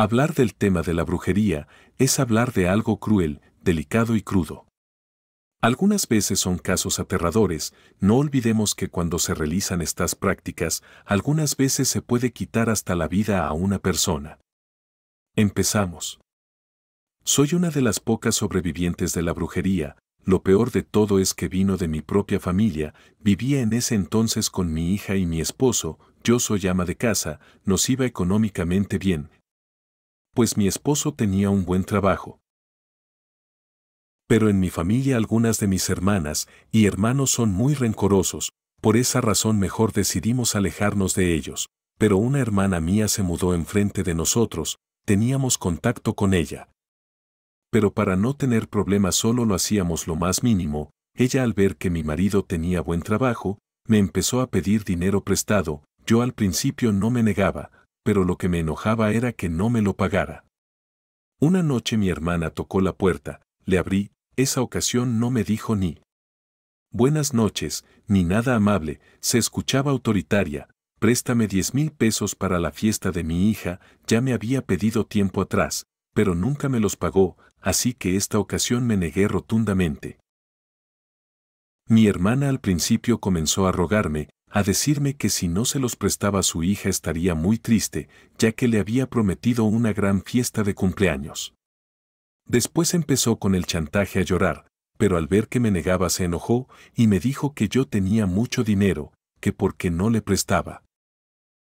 Hablar del tema de la brujería es hablar de algo cruel, delicado y crudo. Algunas veces son casos aterradores, no olvidemos que cuando se realizan estas prácticas, algunas veces se puede quitar hasta la vida a una persona. Empezamos. Soy una de las pocas sobrevivientes de la brujería, lo peor de todo es que vino de mi propia familia, vivía en ese entonces con mi hija y mi esposo, yo soy ama de casa, nos iba económicamente bien, pues mi esposo tenía un buen trabajo. Pero en mi familia algunas de mis hermanas y hermanos son muy rencorosos, por esa razón mejor decidimos alejarnos de ellos, pero una hermana mía se mudó enfrente de nosotros, teníamos contacto con ella. Pero para no tener problemas solo lo hacíamos lo más mínimo, ella al ver que mi marido tenía buen trabajo, me empezó a pedir dinero prestado, yo al principio no me negaba, pero lo que me enojaba era que no me lo pagara. Una noche mi hermana tocó la puerta, le abrí, esa ocasión no me dijo ni buenas noches, ni nada amable, se escuchaba autoritaria, préstame diez mil pesos para la fiesta de mi hija, ya me había pedido tiempo atrás, pero nunca me los pagó, así que esta ocasión me negué rotundamente. Mi hermana al principio comenzó a rogarme, a decirme que si no se los prestaba su hija estaría muy triste, ya que le había prometido una gran fiesta de cumpleaños. Después empezó con el chantaje a llorar, pero al ver que me negaba se enojó y me dijo que yo tenía mucho dinero, que porque no le prestaba.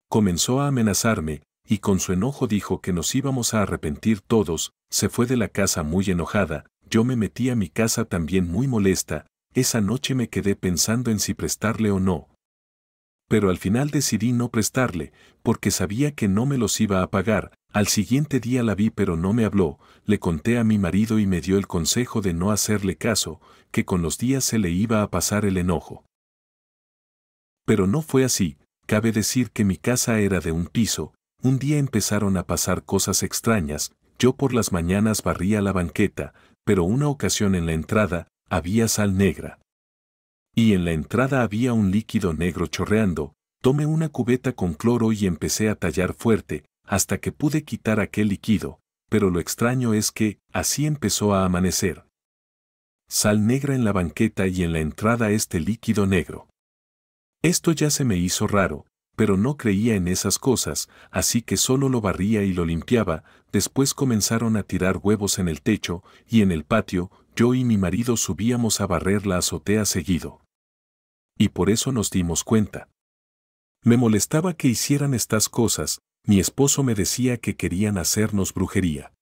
Comenzó a amenazarme, y con su enojo dijo que nos íbamos a arrepentir todos, se fue de la casa muy enojada, yo me metí a mi casa también muy molesta, esa noche me quedé pensando en si prestarle o no, pero al final decidí no prestarle, porque sabía que no me los iba a pagar. Al siguiente día la vi pero no me habló, le conté a mi marido y me dio el consejo de no hacerle caso, que con los días se le iba a pasar el enojo. Pero no fue así, cabe decir que mi casa era de un piso, un día empezaron a pasar cosas extrañas, yo por las mañanas barría la banqueta, pero una ocasión en la entrada, había sal negra y en la entrada había un líquido negro chorreando, tomé una cubeta con cloro y empecé a tallar fuerte, hasta que pude quitar aquel líquido, pero lo extraño es que, así empezó a amanecer. Sal negra en la banqueta y en la entrada este líquido negro. Esto ya se me hizo raro, pero no creía en esas cosas, así que solo lo barría y lo limpiaba, después comenzaron a tirar huevos en el techo, y en el patio, yo y mi marido subíamos a barrer la azotea seguido y por eso nos dimos cuenta. Me molestaba que hicieran estas cosas, mi esposo me decía que querían hacernos brujería.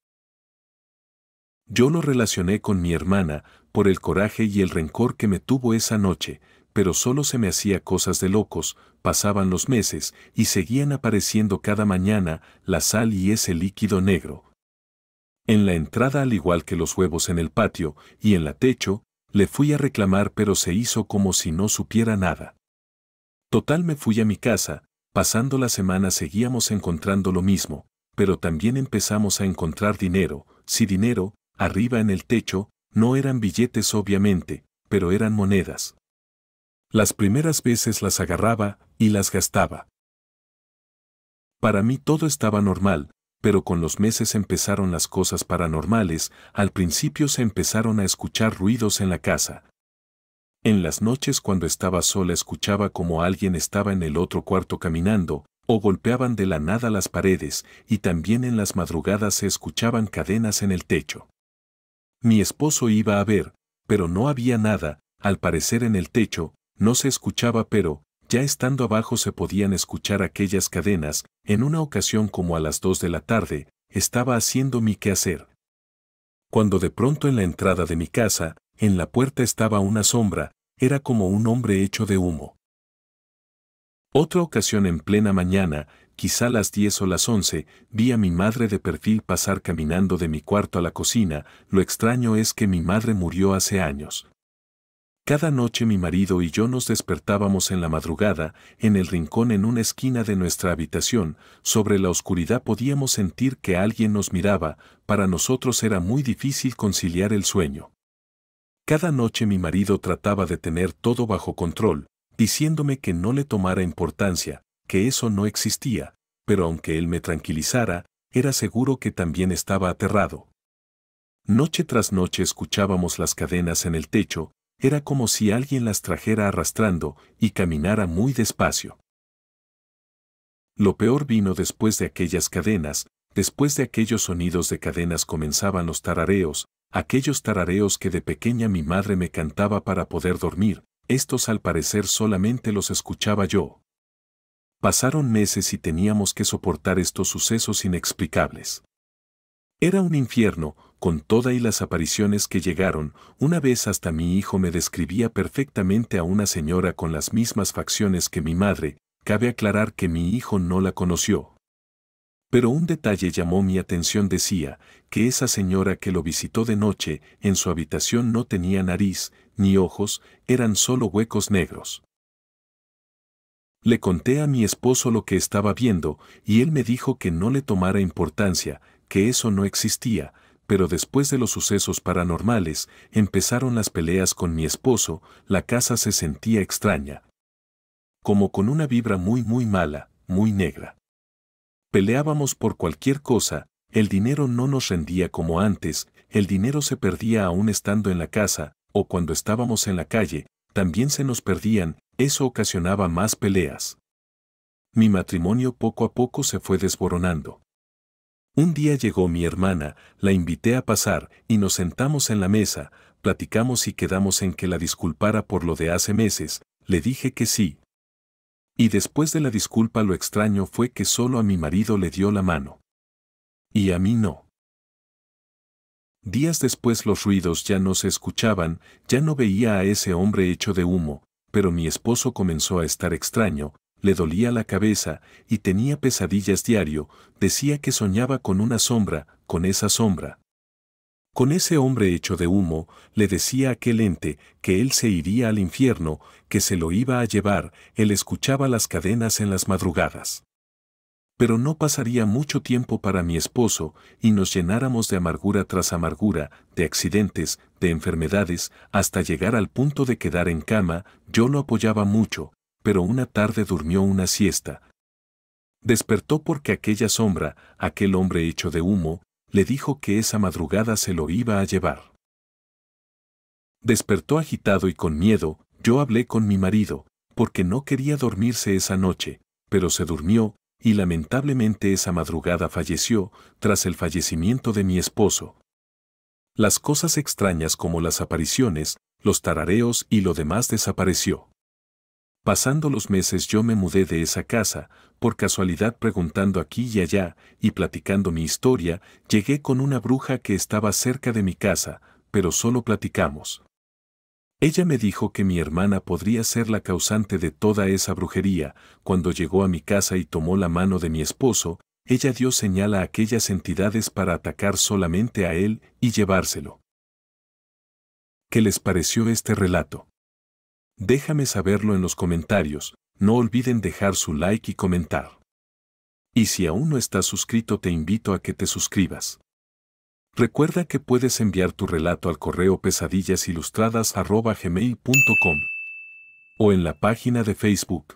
Yo lo relacioné con mi hermana, por el coraje y el rencor que me tuvo esa noche, pero solo se me hacía cosas de locos, pasaban los meses y seguían apareciendo cada mañana la sal y ese líquido negro. En la entrada al igual que los huevos en el patio y en la techo, le fui a reclamar pero se hizo como si no supiera nada. Total me fui a mi casa, pasando la semana seguíamos encontrando lo mismo, pero también empezamos a encontrar dinero, si dinero, arriba en el techo, no eran billetes obviamente, pero eran monedas. Las primeras veces las agarraba y las gastaba. Para mí todo estaba normal, pero con los meses empezaron las cosas paranormales, al principio se empezaron a escuchar ruidos en la casa. En las noches cuando estaba sola escuchaba como alguien estaba en el otro cuarto caminando, o golpeaban de la nada las paredes, y también en las madrugadas se escuchaban cadenas en el techo. Mi esposo iba a ver, pero no había nada, al parecer en el techo, no se escuchaba pero, ya estando abajo se podían escuchar aquellas cadenas, en una ocasión como a las dos de la tarde, estaba haciendo mi quehacer. Cuando de pronto en la entrada de mi casa, en la puerta estaba una sombra, era como un hombre hecho de humo. Otra ocasión en plena mañana, quizá las diez o las once, vi a mi madre de perfil pasar caminando de mi cuarto a la cocina, lo extraño es que mi madre murió hace años. Cada noche mi marido y yo nos despertábamos en la madrugada, en el rincón en una esquina de nuestra habitación, sobre la oscuridad podíamos sentir que alguien nos miraba, para nosotros era muy difícil conciliar el sueño. Cada noche mi marido trataba de tener todo bajo control, diciéndome que no le tomara importancia, que eso no existía, pero aunque él me tranquilizara, era seguro que también estaba aterrado. Noche tras noche escuchábamos las cadenas en el techo, era como si alguien las trajera arrastrando y caminara muy despacio. Lo peor vino después de aquellas cadenas, después de aquellos sonidos de cadenas comenzaban los tarareos, aquellos tarareos que de pequeña mi madre me cantaba para poder dormir, estos al parecer solamente los escuchaba yo. Pasaron meses y teníamos que soportar estos sucesos inexplicables. Era un infierno, con toda y las apariciones que llegaron, una vez hasta mi hijo me describía perfectamente a una señora con las mismas facciones que mi madre, cabe aclarar que mi hijo no la conoció. Pero un detalle llamó mi atención decía, que esa señora que lo visitó de noche, en su habitación no tenía nariz, ni ojos, eran solo huecos negros. Le conté a mi esposo lo que estaba viendo, y él me dijo que no le tomara importancia, que eso no existía, pero después de los sucesos paranormales empezaron las peleas con mi esposo, la casa se sentía extraña. Como con una vibra muy muy mala, muy negra. Peleábamos por cualquier cosa, el dinero no nos rendía como antes, el dinero se perdía aún estando en la casa, o cuando estábamos en la calle, también se nos perdían, eso ocasionaba más peleas. Mi matrimonio poco a poco se fue desboronando. Un día llegó mi hermana, la invité a pasar y nos sentamos en la mesa, platicamos y quedamos en que la disculpara por lo de hace meses, le dije que sí. Y después de la disculpa lo extraño fue que solo a mi marido le dio la mano. Y a mí no. Días después los ruidos ya no se escuchaban, ya no veía a ese hombre hecho de humo, pero mi esposo comenzó a estar extraño, le dolía la cabeza y tenía pesadillas diario, decía que soñaba con una sombra, con esa sombra. Con ese hombre hecho de humo, le decía aquel ente que él se iría al infierno, que se lo iba a llevar, él escuchaba las cadenas en las madrugadas. Pero no pasaría mucho tiempo para mi esposo y nos llenáramos de amargura tras amargura, de accidentes, de enfermedades, hasta llegar al punto de quedar en cama, yo lo apoyaba mucho, pero una tarde durmió una siesta. Despertó porque aquella sombra, aquel hombre hecho de humo, le dijo que esa madrugada se lo iba a llevar. Despertó agitado y con miedo, yo hablé con mi marido, porque no quería dormirse esa noche, pero se durmió, y lamentablemente esa madrugada falleció, tras el fallecimiento de mi esposo. Las cosas extrañas como las apariciones, los tarareos y lo demás desapareció. Pasando los meses yo me mudé de esa casa, por casualidad preguntando aquí y allá, y platicando mi historia, llegué con una bruja que estaba cerca de mi casa, pero solo platicamos. Ella me dijo que mi hermana podría ser la causante de toda esa brujería, cuando llegó a mi casa y tomó la mano de mi esposo, ella dio señal a aquellas entidades para atacar solamente a él y llevárselo. ¿Qué les pareció este relato? Déjame saberlo en los comentarios, no olviden dejar su like y comentar. Y si aún no estás suscrito te invito a que te suscribas. Recuerda que puedes enviar tu relato al correo pesadillasilustradas.gmail.com o en la página de Facebook.